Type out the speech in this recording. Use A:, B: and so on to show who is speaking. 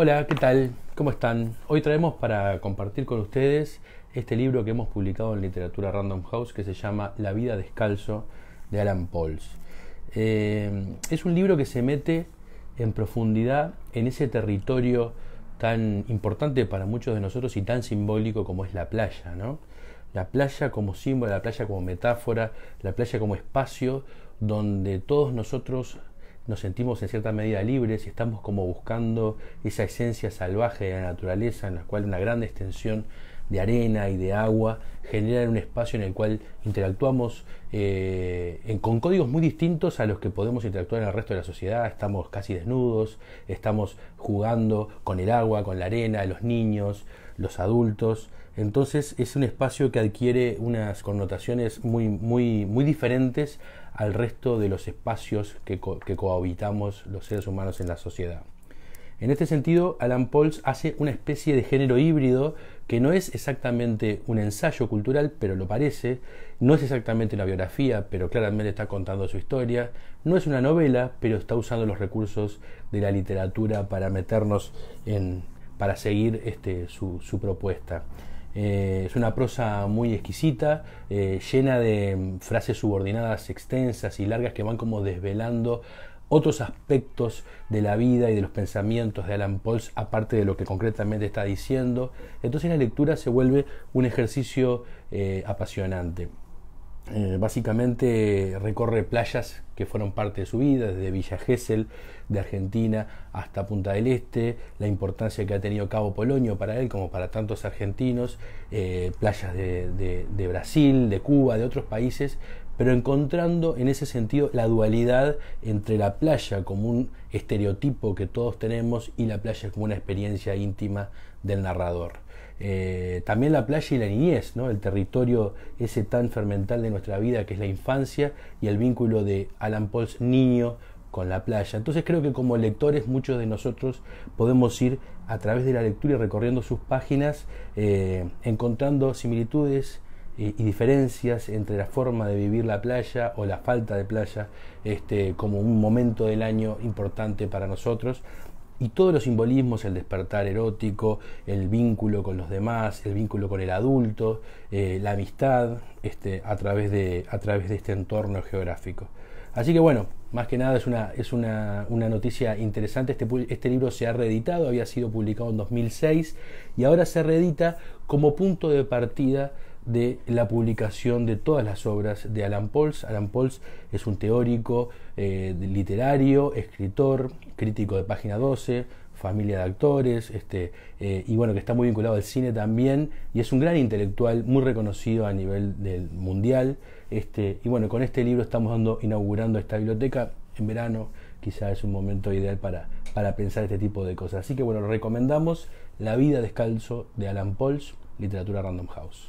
A: Hola, ¿qué tal? ¿Cómo están? Hoy traemos para compartir con ustedes este libro que hemos publicado en Literatura Random House que se llama La vida descalzo de Alan Pauls. Eh, es un libro que se mete en profundidad en ese territorio tan importante para muchos de nosotros y tan simbólico como es la playa, ¿no? La playa como símbolo, la playa como metáfora, la playa como espacio donde todos nosotros nos sentimos en cierta medida libres y estamos como buscando esa esencia salvaje de la naturaleza en la cual una gran extensión de arena y de agua generan un espacio en el cual interactuamos eh, con códigos muy distintos a los que podemos interactuar en el resto de la sociedad. Estamos casi desnudos, estamos jugando con el agua, con la arena, los niños, los adultos. Entonces es un espacio que adquiere unas connotaciones muy, muy, muy diferentes al resto de los espacios que, que cohabitamos los seres humanos en la sociedad. En este sentido, Alan Pauls hace una especie de género híbrido que no es exactamente un ensayo cultural, pero lo parece, no es exactamente una biografía, pero claramente está contando su historia, no es una novela, pero está usando los recursos de la literatura para meternos en, para seguir este, su, propuesta. Eh, es una prosa muy exquisita, eh, llena de mm, frases subordinadas extensas y largas que van como desvelando otros aspectos de la vida y de los pensamientos de Alan Pauls, aparte de lo que concretamente está diciendo. Entonces la lectura se vuelve un ejercicio eh, apasionante. Eh, básicamente recorre playas que fueron parte de su vida, desde Villa Gesell de Argentina hasta Punta del Este, la importancia que ha tenido Cabo Polonio para él, como para tantos argentinos, eh, playas de, Brasil, de Cuba, de otros países, pero encontrando en ese sentido la dualidad entre la playa como un estereotipo que todos tenemos y la playa como una experiencia íntima del narrador. Eh, también la playa y la niñez, ¿no? el territorio ese tan fermental de nuestra vida que es la infancia y el vínculo de Alan Pauls niño con la playa. Entonces creo que como lectores muchos de nosotros podemos ir a través de la lectura y recorriendo sus páginas, eh, encontrando similitudes y, diferencias entre la forma de vivir la playa o la falta de playa este, como un momento del año importante para nosotros. Y todos los simbolismos, el despertar erótico, el vínculo con los demás, el vínculo con el adulto, eh, la amistad, este, a, través de, a través de este entorno geográfico. Así que bueno, más que nada es una, es una, una noticia interesante. Este, este libro se ha reeditado, había sido publicado en 2006 y ahora se reedita como punto de partida de la publicación de todas las obras de Alan Pauls. Alan Pauls es un teórico eh, literario, escritor, crítico de Página 12, familia de actores, este, eh, y bueno, que está muy vinculado al cine también, y es un gran intelectual, muy reconocido a nivel del mundial. Este, y bueno, con este libro estamos dando, inaugurando esta biblioteca en verano, quizás es un momento ideal para, para pensar este tipo de cosas. Así que bueno, lo recomendamos La vida descalzo de Alan Pauls, literatura Random House.